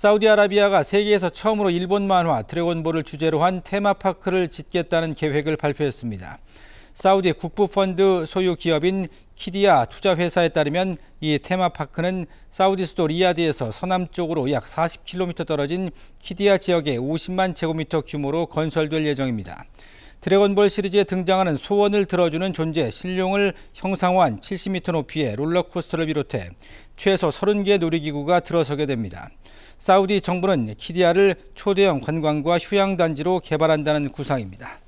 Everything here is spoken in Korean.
사우디아라비아가 세계에서 처음으로 일본 만화 드래곤볼을 주제로 한 테마파크를 짓겠다는 계획을 발표했습니다. 사우디 국부펀드 소유 기업인 키디아 투자회사에 따르면 이 테마파크는 사우디 수도 리야드에서 서남쪽으로 약 40km 떨어진 키디아 지역의 50만 제곱미터 규모로 건설될 예정입니다. 드래곤볼 시리즈에 등장하는 소원을 들어주는 존재 신룡을 형상화한 70m 높이의 롤러코스터를 비롯해 최소 30개의 놀이기구가 들어서게 됩니다. 사우디 정부는 키디아를 초대형 관광과 휴양단지로 개발한다는 구상입니다.